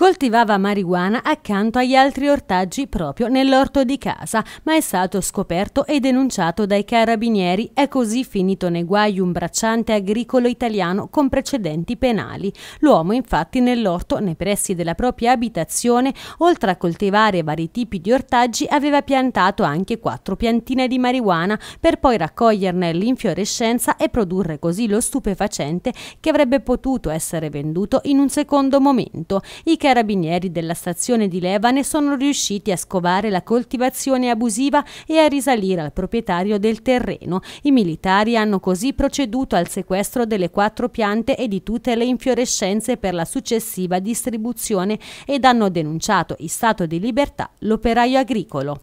Coltivava marijuana accanto agli altri ortaggi proprio nell'orto di casa, ma è stato scoperto e denunciato dai carabinieri. È così finito nei guai un bracciante agricolo italiano con precedenti penali. L'uomo infatti nell'orto, nei pressi della propria abitazione, oltre a coltivare vari tipi di ortaggi, aveva piantato anche quattro piantine di marijuana per poi raccoglierne l'infiorescenza e produrre così lo stupefacente che avrebbe potuto essere venduto in un secondo momento. I carabinieri della stazione di Levane sono riusciti a scovare la coltivazione abusiva e a risalire al proprietario del terreno. I militari hanno così proceduto al sequestro delle quattro piante e di tutte le infiorescenze per la successiva distribuzione ed hanno denunciato in stato di libertà l'operaio agricolo.